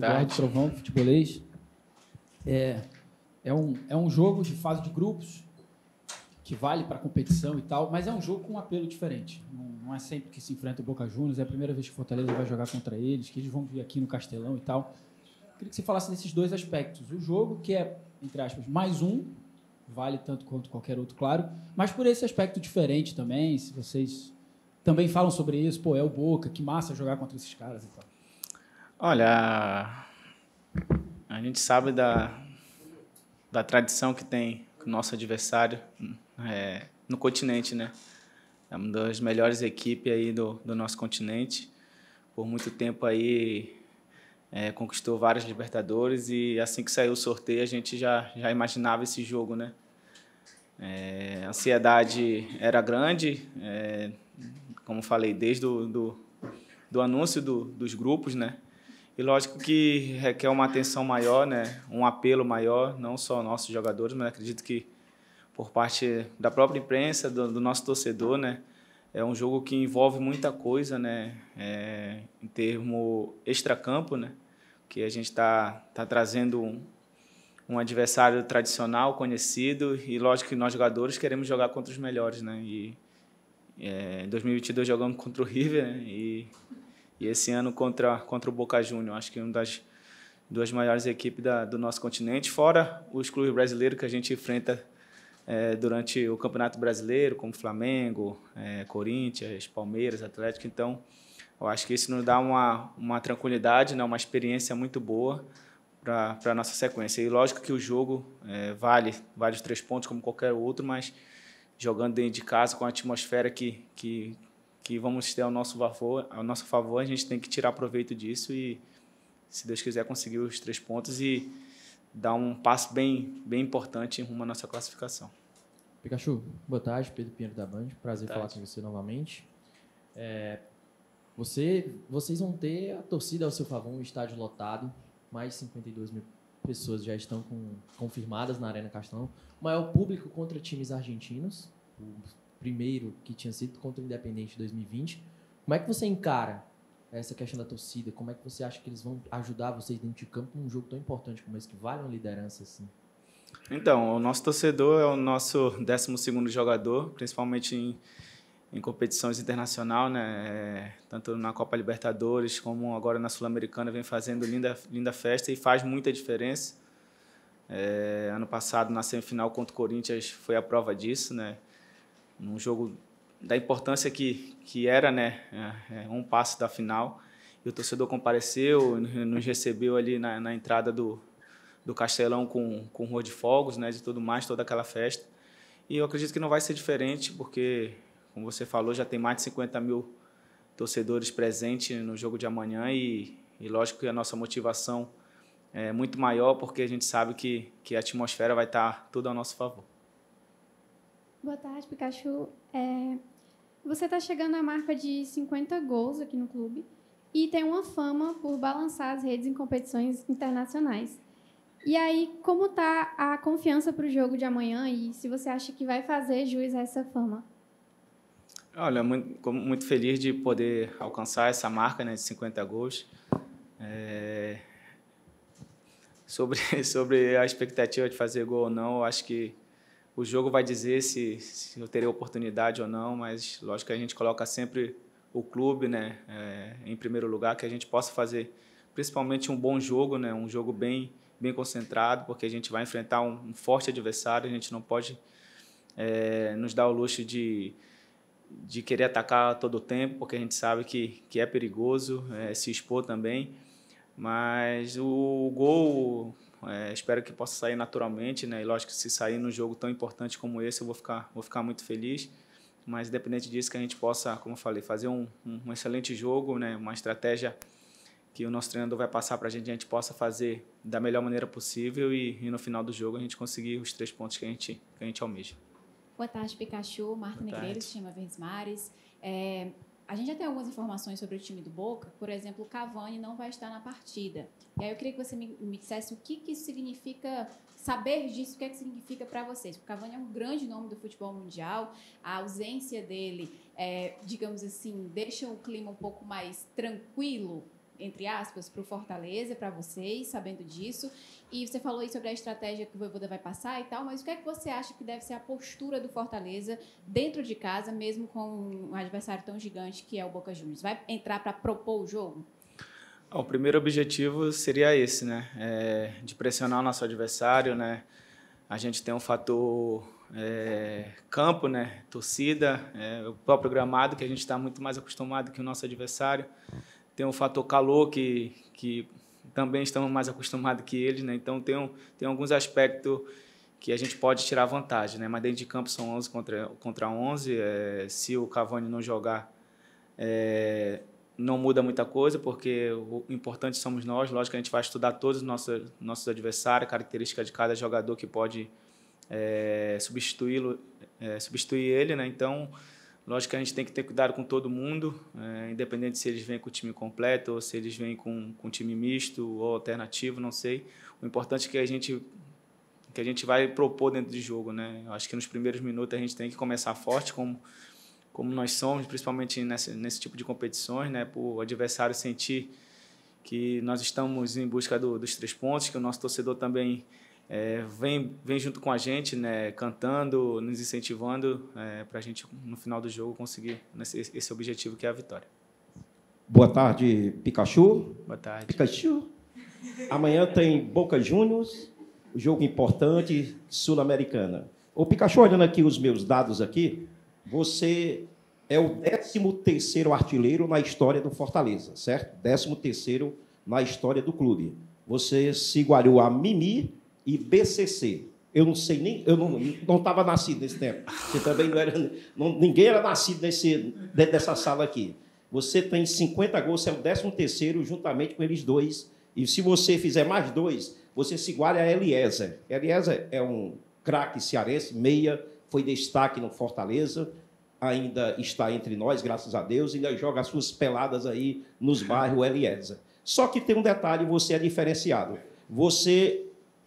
tarde. Trovão, futebolês. É, é, um, é um jogo de fase de grupos que vale para competição e tal, mas é um jogo com um apelo diferente. Não, não é sempre que se enfrenta o Boca Juniors, é a primeira vez que o Fortaleza vai jogar contra eles, que eles vão vir aqui no Castelão e tal. Queria que você falasse desses dois aspectos. O jogo, que é, entre aspas, mais um, vale tanto quanto qualquer outro, claro, mas por esse aspecto diferente também, se vocês também falam sobre isso, pô, é o Boca, que massa jogar contra esses caras e tal. Olha, a gente sabe da, da tradição que tem o nosso adversário é, no continente, né? É uma das melhores equipes aí do, do nosso continente. Por muito tempo aí é, conquistou vários Libertadores e assim que saiu o sorteio a gente já, já imaginava esse jogo, né? É, a ansiedade era grande, é, como falei, desde o do, do, do anúncio do, dos grupos, né? E lógico que requer uma atenção maior, né? um apelo maior, não só nossos jogadores, mas acredito que por parte da própria imprensa, do, do nosso torcedor, né? É um jogo que envolve muita coisa, né? É, em termo extracampo, né? Que a gente está tá trazendo um, um adversário tradicional, conhecido, e lógico que nós jogadores queremos jogar contra os melhores, né? E é, em 2022 jogamos contra o River né? e e esse ano contra, contra o Boca Juniors acho que uma das duas maiores equipes da, do nosso continente, fora os clubes brasileiros que a gente enfrenta é, durante o Campeonato Brasileiro, como Flamengo, é, Corinthians, Palmeiras, Atlético. Então, eu acho que isso nos dá uma, uma tranquilidade, né, uma experiência muito boa para a nossa sequência. E lógico que o jogo é, vale, vale os três pontos como qualquer outro, mas jogando dentro de casa, com a atmosfera que, que, que vamos ter ao nosso favor, ao nosso favor, a gente tem que tirar proveito disso e, se Deus quiser, conseguir os três pontos e dar um passo bem, bem importante rumo à nossa classificação. Pikachu, boa tarde, Pedro Pinheiro da Band, prazer falar com você novamente. É, você, vocês vão ter a torcida ao seu favor, um estádio lotado, mais de 52 mil pessoas já estão com, confirmadas na Arena Castelão maior público contra times argentinos, primeiro que tinha sido contra o Independente em 2020. Como é que você encara essa questão da torcida? Como é que você acha que eles vão ajudar vocês dentro de campo num jogo tão importante como esse, que vale uma liderança assim? Então, o nosso torcedor é o nosso 12 jogador, principalmente em, em competições internacionais, né? É, tanto na Copa Libertadores como agora na Sul-Americana, vem fazendo linda, linda festa e faz muita diferença. É, ano passado, na semifinal contra o Corinthians, foi a prova disso, né? num jogo da importância que, que era, né? É, é um passo da final. E o torcedor compareceu, nos recebeu ali na, na entrada do, do Castelão com, com rua de fogos, né? De tudo mais, toda aquela festa. E eu acredito que não vai ser diferente, porque, como você falou, já tem mais de 50 mil torcedores presentes no jogo de amanhã e, e lógico que a nossa motivação é muito maior porque a gente sabe que, que a atmosfera vai estar tudo a nosso favor. Boa tarde, Pikachu. É, você está chegando à marca de 50 gols aqui no clube e tem uma fama por balançar as redes em competições internacionais. E aí, como está a confiança para o jogo de amanhã e se você acha que vai fazer jus a essa fama? Olha, muito, muito feliz de poder alcançar essa marca né, de 50 gols. É... Sobre, sobre a expectativa de fazer gol ou não, eu acho que o jogo vai dizer se, se eu terei oportunidade ou não, mas lógico que a gente coloca sempre o clube né, é, em primeiro lugar, que a gente possa fazer principalmente um bom jogo, né, um jogo bem, bem concentrado, porque a gente vai enfrentar um, um forte adversário, a gente não pode é, nos dar o luxo de, de querer atacar todo o tempo, porque a gente sabe que, que é perigoso é, se expor também. Mas o, o gol, é, espero que possa sair naturalmente, né? E lógico que se sair num jogo tão importante como esse, eu vou ficar, vou ficar muito feliz. Mas independente disso, que a gente possa, como eu falei, fazer um, um excelente jogo, né? Uma estratégia que o nosso treinador vai passar para a gente, a gente possa fazer da melhor maneira possível e, e, no final do jogo a gente conseguir os três pontos que a gente, que a gente almeja. Boa tarde, Pikachu, Marta Negreiros, Chama Verdes Mares. É, a gente já tem algumas informações sobre o time do Boca, por exemplo, o Cavani não vai estar na partida. E aí eu queria que você me, me dissesse o que, que isso significa, saber disso, o que, é que significa para vocês. O Cavani é um grande nome do futebol mundial, a ausência dele, é, digamos assim, deixa o clima um pouco mais tranquilo entre aspas, para o Fortaleza, para vocês, sabendo disso. E você falou aí sobre a estratégia que o Voivoda vai passar e tal, mas o que é que você acha que deve ser a postura do Fortaleza dentro de casa, mesmo com um adversário tão gigante que é o Boca Juniors? Vai entrar para propor o jogo? Ah, o primeiro objetivo seria esse, né? É, de pressionar o nosso adversário, né? A gente tem um fator é, campo, né? Torcida, é, o próprio gramado, que a gente está muito mais acostumado que o nosso adversário. Tem o fator calor, que, que também estamos mais acostumados que eles, né? Então tem, tem alguns aspectos que a gente pode tirar vantagem, né? Mas dentro de campo são 11 contra, contra 11. É, se o Cavani não jogar, é, não muda muita coisa, porque o importante somos nós. Lógico que a gente vai estudar todos os nossos, nossos adversários, características de cada jogador que pode é, substituí-lo, é, substituir ele, né? Então Lógico que a gente tem que ter cuidado com todo mundo, é, independente se eles vêm com o time completo ou se eles vêm com, com time misto ou alternativo, não sei. O importante é que a gente que a gente vai propor dentro do jogo, né? Eu acho que nos primeiros minutos a gente tem que começar forte, como como nós somos, principalmente nesse nesse tipo de competições, né? Para o adversário sentir que nós estamos em busca do, dos três pontos, que o nosso torcedor também é, vem, vem junto com a gente, né, cantando, nos incentivando é, para a gente, no final do jogo, conseguir esse, esse, objetivo que é a vitória. Boa tarde, Pikachu. Boa tarde. Pikachu. Amanhã tem Boca Juniors, jogo importante, Sul-Americana. O Pikachu, olhando aqui os meus dados aqui, você é o 13º artilheiro na história do Fortaleza, certo? 13º na história do clube. Você se igualou a Mimi e BCC. Eu não sei nem, eu não estava nascido nesse tempo. Você também não era, não, ninguém era nascido nesse, dentro dessa sala aqui. Você tem 50 gols, você é o 13 terceiro, juntamente com eles dois. E se você fizer mais dois, você se iguala a Eliezer. Eliezer é um craque cearense, meia, foi destaque no Fortaleza, ainda está entre nós, graças a Deus, e ainda joga as suas peladas aí nos bairros Eliezer. Só que tem um detalhe, você é diferenciado. Você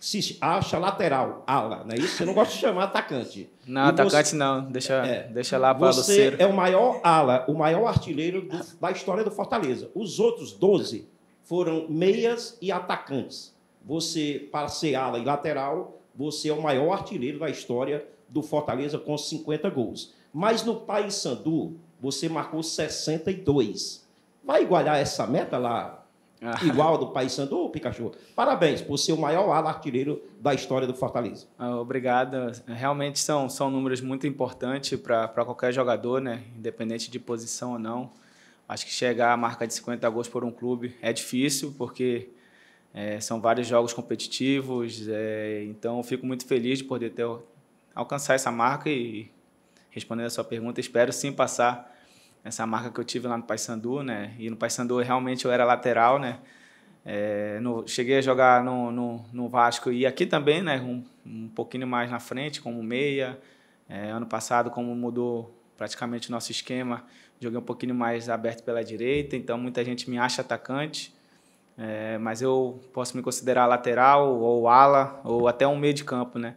se acha lateral, ala, não é isso? Você não gosta de chamar atacante. Não, e atacante você, não, deixa, é, deixa lá para Você é o maior ala, o maior artilheiro do, da história do Fortaleza. Os outros 12 foram meias e atacantes. Você, para ser ala e lateral, você é o maior artilheiro da história do Fortaleza com 50 gols. Mas no Paysandu, você marcou 62. Vai igualar essa meta lá ah. Igual do País Santo, Pikachu. Parabéns por ser o maior ala artilheiro da história do Fortaleza. Ah, obrigado. Realmente são, são números muito importantes para qualquer jogador, né? Independente de posição ou não. Acho que chegar à marca de 50 gols por um clube é difícil, porque é, são vários jogos competitivos. É, então, fico muito feliz de poder ter, alcançar essa marca e, respondendo a sua pergunta, espero sim passar essa marca que eu tive lá no Paysandu, né? E no Paysandu realmente eu era lateral, né? É, no, cheguei a jogar no, no, no, Vasco e aqui também, né? Um, um pouquinho mais na frente, como meia. É, ano passado, como mudou praticamente o nosso esquema, joguei um pouquinho mais aberto pela direita, então muita gente me acha atacante. É, mas eu posso me considerar lateral ou ala ou até um meio de campo, né?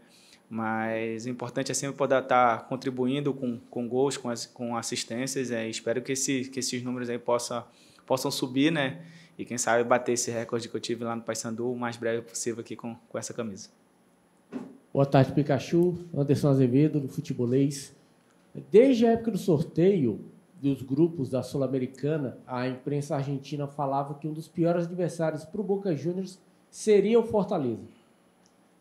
Mas o importante é sempre poder estar contribuindo com, com gols, com, as, com assistências. É, espero que, esse, que esses números aí possa, possam subir, né? E quem sabe bater esse recorde que eu tive lá no Paysandu o mais breve possível aqui com, com essa camisa. Boa tarde, Pikachu. Anderson Azevedo, do Futebolês. Desde a época do sorteio dos grupos da Sul-Americana, a imprensa argentina falava que um dos piores adversários para o Boca Juniors seria o Fortaleza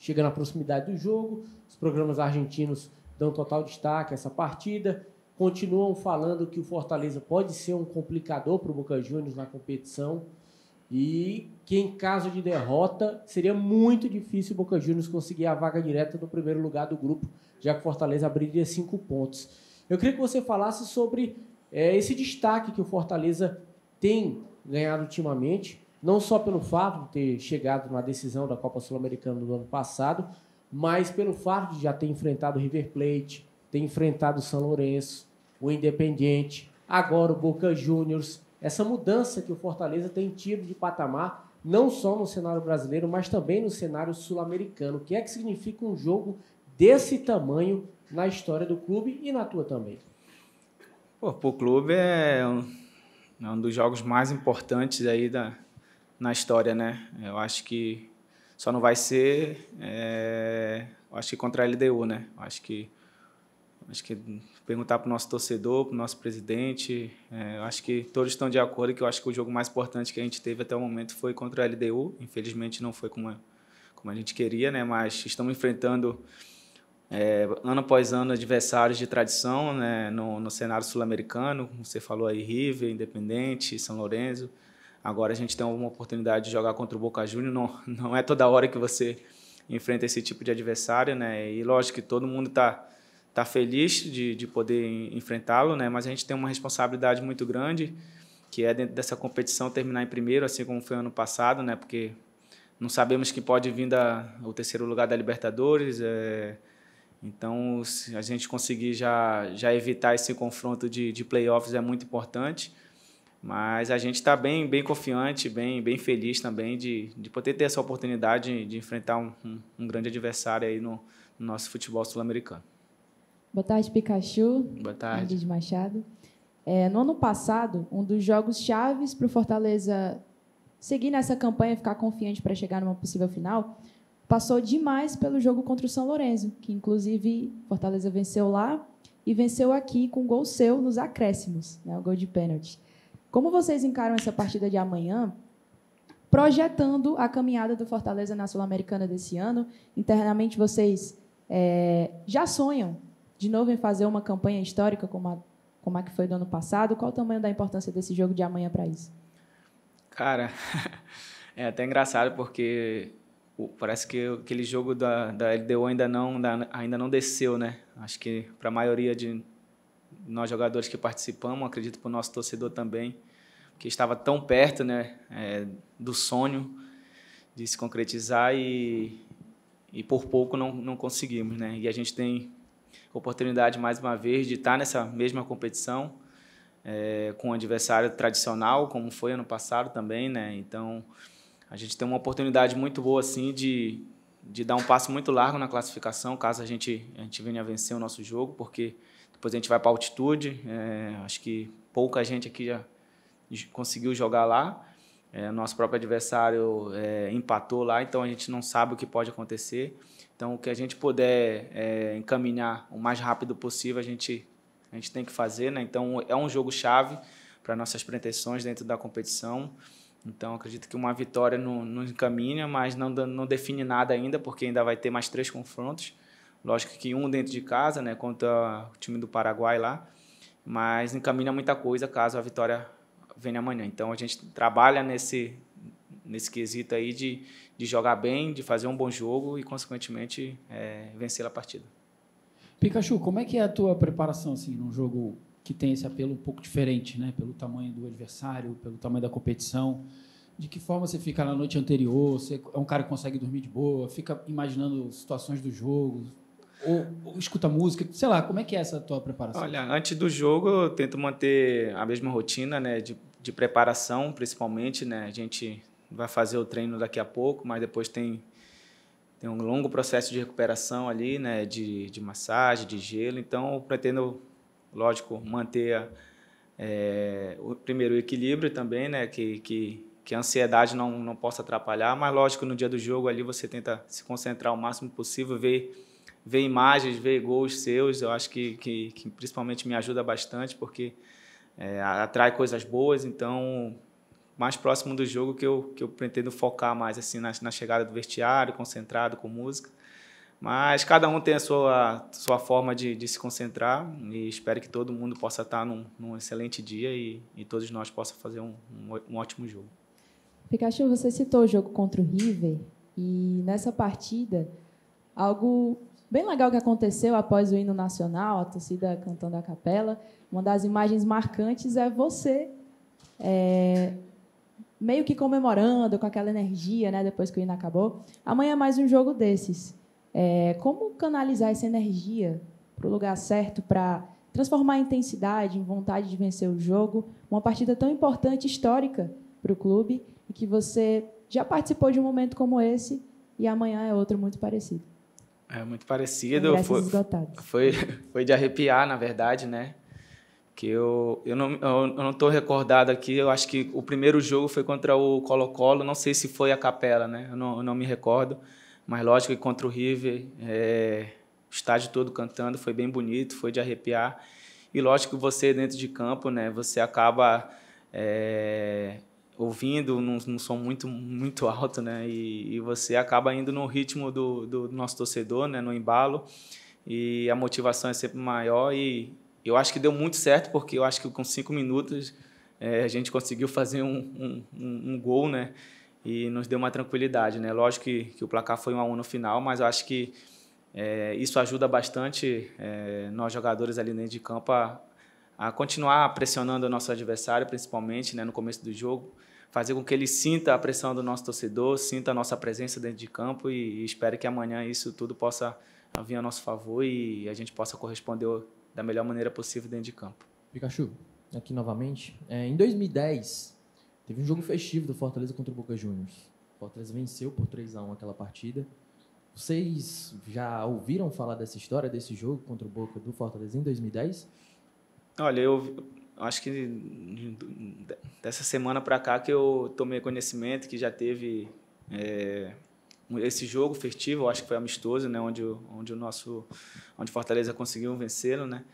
chega na proximidade do jogo. Os programas argentinos dão total destaque a essa partida. Continuam falando que o Fortaleza pode ser um complicador para o Boca Juniors na competição e que em caso de derrota seria muito difícil o Boca Juniors conseguir a vaga direta no primeiro lugar do grupo, já que o Fortaleza abriria cinco pontos. Eu queria que você falasse sobre é, esse destaque que o Fortaleza tem ganhado ultimamente não só pelo fato de ter chegado na decisão da Copa Sul-Americana do ano passado, mas pelo fato de já ter enfrentado o River Plate, ter enfrentado o São Lourenço, o Independiente, agora o Boca Juniors. Essa mudança que o Fortaleza tem tido de patamar, não só no cenário brasileiro, mas também no cenário sul-americano. O que é que significa um jogo desse tamanho na história do clube e na tua também? Pô, pro clube é um, é um dos jogos mais importantes aí da, na história, né? Eu acho que só não vai ser, é, acho que contra a LDU, né? acho que acho que perguntar para o nosso torcedor, para o nosso presidente, é, acho que todos estão de acordo que eu acho que o jogo mais importante que a gente teve até o momento foi contra a LDU. Infelizmente não foi como a, como a gente queria, né? Mas estamos enfrentando é, ano após ano adversários de tradição, né? No, no cenário sul-americano, como você falou aí, River, Independente, São Lourenço. Agora a gente tem uma oportunidade de jogar contra o Boca Juniors, não, não é toda hora que você enfrenta esse tipo de adversário, né? E lógico que todo mundo está tá feliz de, de poder enfrentá-lo, né? Mas a gente tem uma responsabilidade muito grande, que é dentro dessa competição terminar em primeiro, assim como foi ano passado, né? Porque não sabemos que pode vir da, o terceiro lugar da Libertadores, é... Então, se a gente conseguir já, já evitar esse confronto de, de playoffs é muito importante. Mas a gente está bem, bem confiante, bem, bem feliz também de, de poder ter essa oportunidade de enfrentar um, um, um grande adversário aí no, no nosso futebol sul-americano. Boa tarde, Pikachu. Boa tarde. Mendes Machado. É, no ano passado, um dos jogos chaves para o Fortaleza seguir nessa campanha, ficar confiante para chegar numa possível final, passou demais pelo jogo contra o São Lourenço, que inclusive Fortaleza venceu lá e venceu aqui com um gol seu nos acréscimos, né, o gol de pênalti. Como vocês encaram essa partida de amanhã, projetando a caminhada do Fortaleza na Sul-Americana desse ano? Internamente, vocês é, já sonham de novo em fazer uma campanha histórica como a, como a que foi do ano passado? Qual o tamanho da importância desse jogo de amanhã para isso? Cara, é até engraçado porque parece que aquele jogo da, da ainda não, da, ainda não desceu, né? Acho que para a maioria de nós jogadores que participamos, acredito para o nosso torcedor também, que estava tão perto né, é, do sonho de se concretizar e, e por pouco não, não conseguimos. Né? E a gente tem oportunidade, mais uma vez, de estar nessa mesma competição é, com um adversário tradicional, como foi ano passado também. Né? Então, a gente tem uma oportunidade muito boa assim de, de dar um passo muito largo na classificação, caso a gente, a gente venha a vencer o nosso jogo, porque depois a gente vai para altitude. É, acho que pouca gente aqui já conseguiu jogar lá. É, nosso próprio adversário é, empatou lá, então a gente não sabe o que pode acontecer. Então, o que a gente puder é, encaminhar o mais rápido possível, a gente, a gente tem que fazer. Né? Então, é um jogo-chave para nossas pretensões dentro da competição. Então, acredito que uma vitória nos encaminha, mas não, não define nada ainda, porque ainda vai ter mais três confrontos. Lógico que um dentro de casa, né, contra o time do Paraguai lá, mas encaminha muita coisa caso a vitória venha amanhã. Então a gente trabalha nesse nesse quesito aí de, de jogar bem, de fazer um bom jogo e consequentemente é, vencer a partida. Pikachu, como é que é a tua preparação assim num jogo que tem esse apelo um pouco diferente, né, pelo tamanho do adversário, pelo tamanho da competição? De que forma você fica na noite anterior? Você é um cara que consegue dormir de boa? Fica imaginando situações do jogo? Ou, ou, escuta música? Sei lá, como é que é essa tua preparação? Olha, antes do jogo eu tento manter a mesma rotina, né? De, de preparação, principalmente, né? A gente vai fazer o treino daqui a pouco, mas depois tem, tem um longo processo de recuperação ali, né? De, de massagem, de gelo. Então, eu pretendo, lógico, manter a, é, o primeiro o equilíbrio também, né? Que, que, que a ansiedade não, não possa atrapalhar, mas lógico, no dia do jogo ali você tenta se concentrar o máximo possível, ver ver imagens, ver gols seus, eu acho que, que, que principalmente me ajuda bastante, porque é, atrai coisas boas, então mais próximo do jogo que eu, que eu pretendo focar mais assim na, na chegada do vestiário, concentrado com música. Mas cada um tem a sua, sua forma de, de se concentrar e espero que todo mundo possa estar num, num excelente dia e, e todos nós possa fazer um, um, um ótimo jogo. Pikachu, você citou o jogo contra o River e nessa partida algo bem legal que aconteceu após o hino nacional, a torcida cantando a capela. Uma das imagens marcantes é você é, meio que comemorando com aquela energia, né? Depois que o hino acabou. Amanhã é mais um jogo desses. É, como canalizar essa energia para o lugar certo para transformar a intensidade em vontade de vencer o jogo? Uma partida tão importante, histórica para o clube e que você já participou de um momento como esse e amanhã é outro muito parecido. É muito parecido. foi, Foi, foi de arrepiar, na verdade, né? Que eu, eu não eu, eu não estou recordado aqui. Eu acho que o primeiro jogo foi contra o Colo-Colo. Não sei se foi a Capela, né? Eu não, eu não me recordo. Mas lógico que contra o River, é, o estádio todo cantando, foi bem bonito, foi de arrepiar. E lógico que você dentro de campo, né? Você acaba é, ouvindo num, num som muito, muito alto, né? E, e você acaba indo no ritmo do, do, nosso torcedor, né? No embalo. E a motivação é sempre maior. E eu acho que deu muito certo, porque eu acho que com cinco minutos é, a gente conseguiu fazer um, um, um, gol, né? E nos deu uma tranquilidade, né? Lógico que, que o placar foi um a 1 no final, mas eu acho que é, isso ajuda bastante é, nós jogadores ali dentro de campo a, a continuar pressionando o nosso adversário, principalmente né, no começo do jogo, fazer com que ele sinta a pressão do nosso torcedor, sinta a nossa presença dentro de campo e, e espero que amanhã isso tudo possa vir a nosso favor e a gente possa corresponder da melhor maneira possível dentro de campo. Pikachu, aqui novamente. É, em 2010, teve um jogo festivo do Fortaleza contra o Boca Juniors. O Fortaleza venceu por 3 a 1 aquela partida. Vocês já ouviram falar dessa história, desse jogo contra o Boca do Fortaleza em 2010? Olha, eu acho que dessa semana para cá que eu tomei conhecimento que já teve é, esse jogo festivo, acho que foi amistoso, né, onde, onde o nosso, onde Fortaleza conseguiu vencê-lo, né.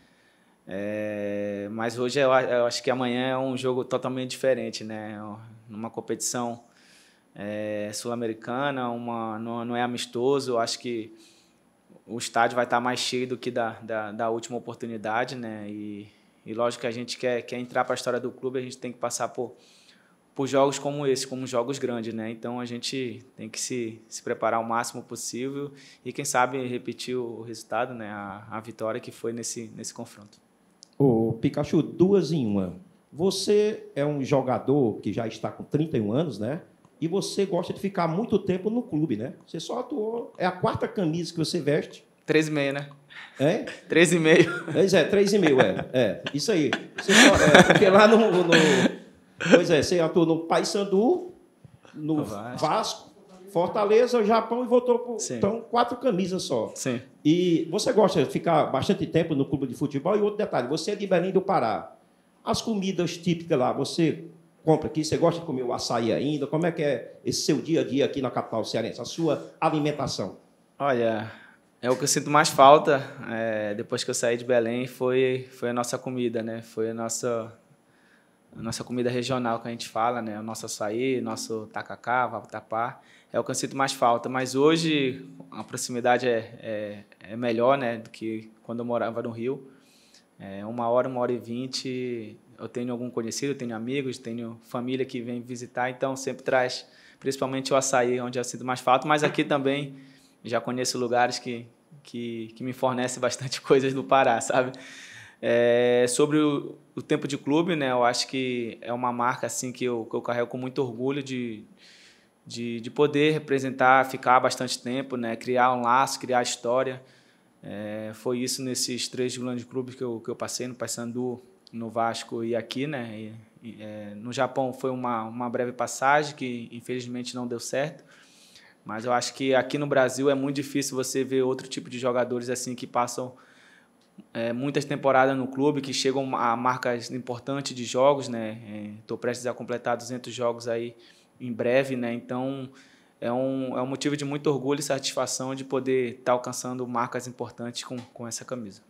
É, mas hoje eu, eu, acho que amanhã é um jogo totalmente diferente, né, numa competição é, sul-americana, uma não, não é amistoso, acho que o estádio vai estar mais cheio do que da, da, da última oportunidade, né, e e lógico que a gente quer, quer entrar para a história do clube, a gente tem que passar por, por jogos como esse, como jogos grandes, né? Então a gente tem que se, se preparar o máximo possível e quem sabe repetir o resultado, né? A, a vitória que foi nesse, nesse confronto. O Pikachu, duas em uma. Você é um jogador que já está com 31 anos, né? E você gosta de ficar muito tempo no clube, né? Você só atuou. É a quarta camisa que você veste. 13 e meia, né? Hein? 3,5. Pois é, 3,5, é, é. É, isso aí. Você é, porque lá no, no, Pois é, você atuou no Paysandu, no Vasco. Vasco, Fortaleza, Japão e voltou pro, Então, quatro camisas só. Sim. E você gosta de ficar bastante tempo no clube de futebol. E outro detalhe, você é de Belém do Pará. As comidas típicas lá, você compra aqui? Você gosta de comer o açaí ainda? Como é que é esse seu dia a dia aqui na capital cearense? A sua alimentação? Olha, é o que eu sinto mais falta é, depois que eu saí de Belém foi foi a nossa comida, né? Foi a nossa a nossa comida regional que a gente fala, né? O nosso açaí, nosso tacacá, vatapá, é o que eu sinto mais falta. Mas hoje a proximidade é, é, é melhor, né? Do que quando eu morava no Rio. É, uma hora, uma hora e vinte, eu tenho algum conhecido, tenho amigos, tenho família que vem visitar, então sempre traz, principalmente o açaí, onde eu sinto mais falta, mas aqui também já conheço lugares que, que, que me fornecem bastante coisas do Pará, sabe? É, sobre o, o, tempo de clube, né? Eu acho que é uma marca assim que eu, que eu carrego com muito orgulho de, de, de, poder representar, ficar bastante tempo, né? Criar um laço, criar história. É, foi isso nesses três grandes clubes que eu, que eu passei, no Paysandu, no Vasco e aqui, né? E, é, no Japão foi uma, uma breve passagem que infelizmente não deu certo. Mas eu acho que aqui no Brasil é muito difícil você ver outro tipo de jogadores assim que passam é, muitas temporadas no clube, que chegam a marcas importantes de jogos, né? Estou é, prestes a completar 200 jogos aí em breve, né? Então é um, é um motivo de muito orgulho e satisfação de poder estar tá alcançando marcas importantes com, com essa camisa.